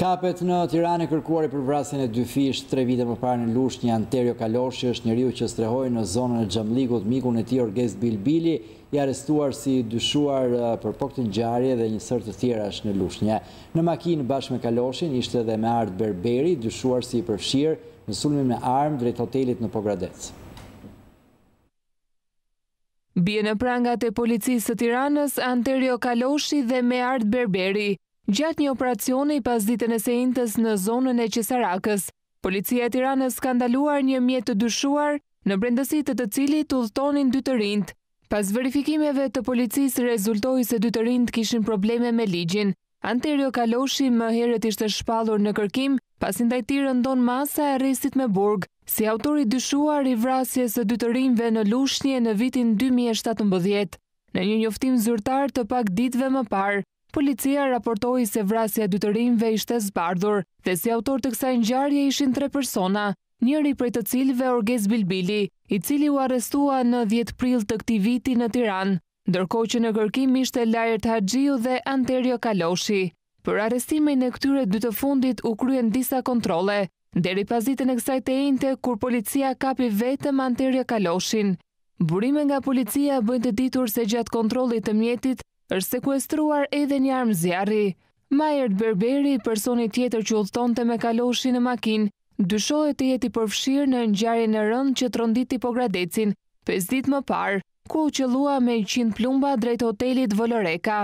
Kapet në Tiranë kërkuari për vrasjen e dy fish 3 vite më parë në Lush një Anterio Kaloshi është njeriu që strehoi në zonën e Xhamligut mikun e tij orges Bilbili, i arrestuar si dyshuar uh, për po këtë gjarje dhe një sër të tjera është në Lush një. Në makinë bashkë me Kaloshin ishte edhe me Art Berberi, dyshuar si i përfshirë në sulmin me armë drejt hotelit në Pogradec. Bie në prangat e policisë të tiranës Anterio Kaloshi dhe Meart Berberi, gjatë një operacioni pas ditën e sejntës në zonën e Qesarakës. Policia e Tiranës skandaluar një mjetë të dushuar në brendësit të të cili të dhëtonin dy të rindë. Pas verifikimeve të policis rezultoj se dy të rindë kishin probleme me ligjin. Anterio Kaloshi më heret ishte shpalur në kërkim, pasin të tjirë ndon masa e rrisit me burg, si autori dyshuar i vrasjes e dy të rinjve në lushnje në vitin 2017. Në një njoftim zyrtar të pak ditve më parë, policia raportoi se vrasja dytërinve ishte zbardhur dhe si autor të kësaj nxarje ishin tre persona, njëri prej të cilve Orges Bilbili, i cili u arestua në 10 prill të këti viti në Tiran, dërko që në kërkim ishte Lajert Hadjiu dhe Anterio Kaloshi. Për arestimin e këtyre dy të fundit u kryen disa kontrole, deri pazitën e kësaj të ejnëte kur policia kapi vetëm Anterio Kaloshin. Burime nga policia bëjnë të ditur se gjatë kontrolit të mjetit, është sekuestruar edhe një armë zjarri. Majert Berberi, personi tjetër që ullëton të me kaloshi në makin, dyshojë të jeti përfshirë në njëjarë në rëndë që tronditi të pogradecin, 5 dit më parë, ku u qëllua me 100 plumba drejt hotelit Voloreka.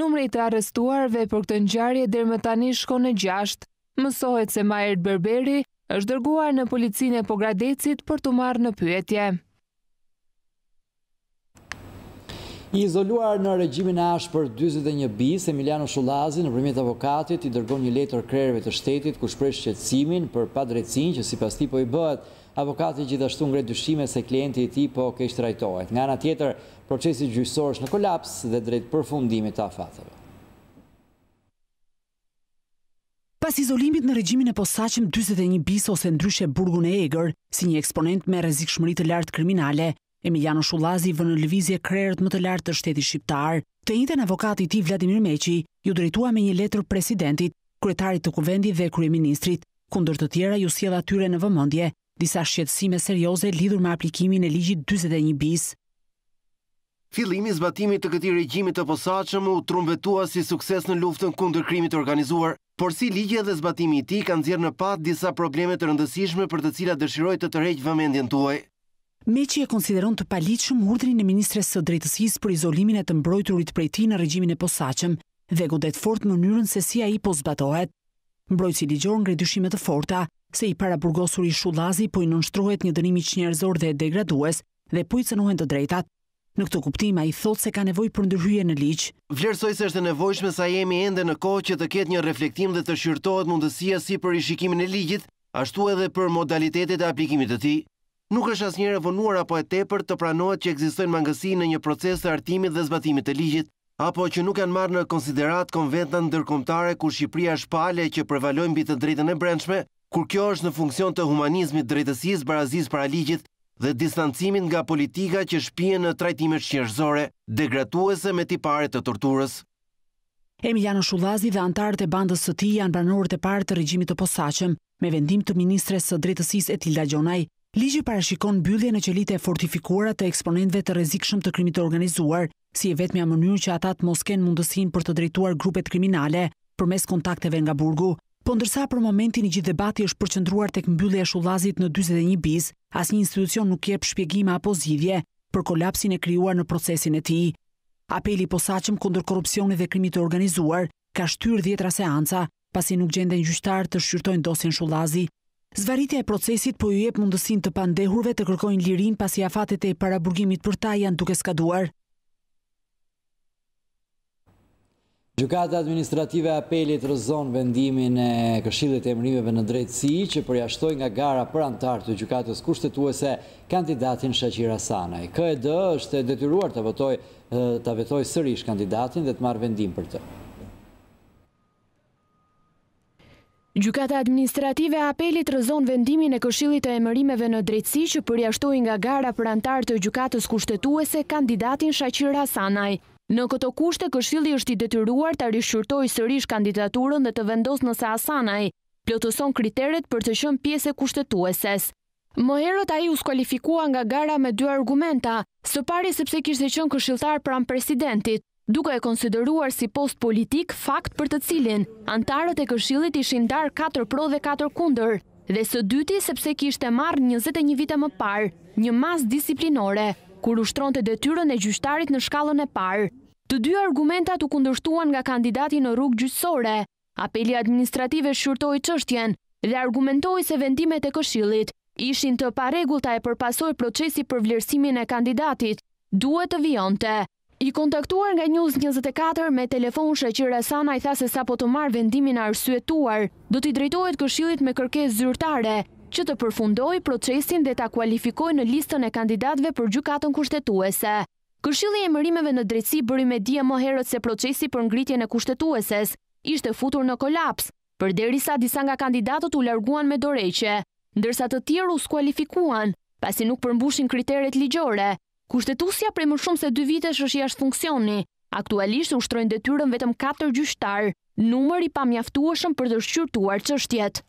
Numre i të arrestuarve për këtë njëjarë dhe më tani shko në gjashtë, mësohet se Majert Berberi është dërguar në policinë e pogradecit për të marrë në pyetje. I izoluar në regjimin ashë për 21 bis, Emiliano Shulazi në primit avokatit i dërgon një letër krerve të shtetit ku shprej shqetsimin për drecin që si pas ti po i bëhet, avokatit gjithashtu ngre dyshime se klienti i ti po kështë rajtojt. Nga nga tjetër, procesi gjysorës në kolaps dhe drejt fundimit të fatëve. Pas izolimit në regjimin e posaqim 21 bis ose ndryshe burgun e egrë, si një eksponent me rezik shmërit të lartë kriminale, Emiliano Shullazi vë në lëvizje krerët më të lartë të shteti shqiptar, të njëten avokati ti Vladimir Meqi ju drejtua me një letër presidentit, kretarit të kuvendi dhe kryeministrit, kundër të tjera ju sjela tyre në vëmëndje, disa shqetsime serioze lidhur me aplikimin e ligjit 21 bis. Filimi zbatimit të këti regjimit të posaqëm u trumbetua si sukses në luftën kundër krimit organizuar, por si ligje dhe zbatimi ti kanë zirë në pat disa problemet të rëndësishme për të cilat dëshiroj të të rejtë vëmendjen tuaj. Me që e konsideron të palitë shumë urdrin e Ministres së drejtësis për izolimin e të mbrojturit për e ti në regjimin e posaqëm dhe godet fort më njërën se si a i posbatohet. Mbrojtë si ligjor në gredyshimet të forta, se i para burgosur i shullazi po i nënshtrohet një dënimi që njerëzor dhe degradues dhe po i cënohen të drejtat. Në këtë kuptima i thot se ka nevoj për ndërhyje në liqë. Vlerësoj se është nevojshme sa jemi ende në kohë që të ketë një reflektim dhe të shyrtojt mundësia si për i shikimin e ligjit, ashtu edhe për modalitetet e aplikimit të ti nuk është asë njëre vënuar apo e tepër të pranohet që egzistojnë mangësi në një proces të artimit dhe zbatimit të ligjit, apo që nuk janë marrë në konsiderat konventan dërkomtare kur Shqipria është pale që prevalojnë bitë drejten e brendshme, kur kjo është në funksion të humanizmit drejtësis barazis para ligjit dhe distancimin nga politika që shpien në trajtime shqerëzore, degratuese me tipare të torturës. Emiliano Shulazi dhe antarët e bandës së ti janë branorët e parë të regjimit të posaqëm, me vendim të Ministres së Drejtësis e Gjonaj, Ligji parashikon bylje në qelite fortifikuara të eksponentve të rezikshëm të krimit organizuar, si e vetëmja mënyrë që atat mos kenë mundësin për të drejtuar grupet kriminale për mes kontakteve nga burgu. Po ndërsa për momentin i gjithë debati është përqëndruar të këmbyllë e shullazit në 21 bis, as një institucion nuk jep shpjegime apo zhidhje për kolapsin e kryuar në procesin e ti. Apeli posaqëm kundër korupcioni dhe krimit organizuar ka shtyrë dhjetra seanca, pasi nuk gjende një të shqyrtojnë dosin shullazi, Zvaritja e procesit po ju jep mundësin të pandehurve të kërkojnë lirin pasi afatet e paraburgimit për ta janë duke skaduar. Gjukata administrative apelit rëzon vendimin e këshillit e emrimeve në drejtësi që përjashtoj nga gara për antartë të gjukatës kushtetuese kandidatin Shachira Sanaj. Këhe dë është detyruar të vetoj sërish kandidatin dhe të marrë vendim për të. Gjukata administrative apelit rëzon vendimin e këshillit e emërimeve në drejtësi që përjashtoj nga gara për antartë të gjukatës kushtetuese kandidatin Shachir Hasanaj. Në këto kushte, këshilli është i detyruar të rishqyrtoj sërish kandidaturën dhe të vendos nëse Hasanaj, plotëson kriteret për të shën pjese kushtetueses. Moherët a i uskualifikua nga gara me dy argumenta, së pari sepse kishtë e qënë këshiltar pram presidentit, duke e konsideruar si post politik fakt për të cilin. Antarët e këshillit ishin darë 4 pro dhe 4 kunder, dhe së dyti sepse kishte marrë 21 vite më parë, një mas disiplinore, kur ushtron të detyrën e gjyshtarit në shkallën e parë. Të dy argumentat u kundërshtuan nga kandidati në rrugë gjyqësore. Apeli administrative shqyrtoi çështjen dhe argumentoi se vendimet e këshillit ishin të të e përpasoj procesi për vlerësimin e kandidatit. Duhet të vijonte. I kontaktuar nga News 24 me telefon shëqira Sana i tha se sa po të marë vendimin arsuetuar, do t'i drejtojt këshilit me kërkes zyrtare, që të përfundoj procesin dhe t'a kualifikoj në listën e kandidatve për gjukatën kushtetuese. Këshili e mërimeve në drejtësi bëri me dje më herët se procesi për ngritjen e kushtetueses ishte futur në kolaps, për deri sa disa nga kandidatët u larguan me doreqe, ndërsa të tjerë u skualifikuan, pasi nuk përmbushin kriteret ligjore, Kushtetusja prej më shumë se dy vitesh është jashtë funksioni. Aktualisht ushtrojnë detyrën vetëm 4 gjyqtar, numër i pamjaftueshëm për të shqyrtuar çështjet.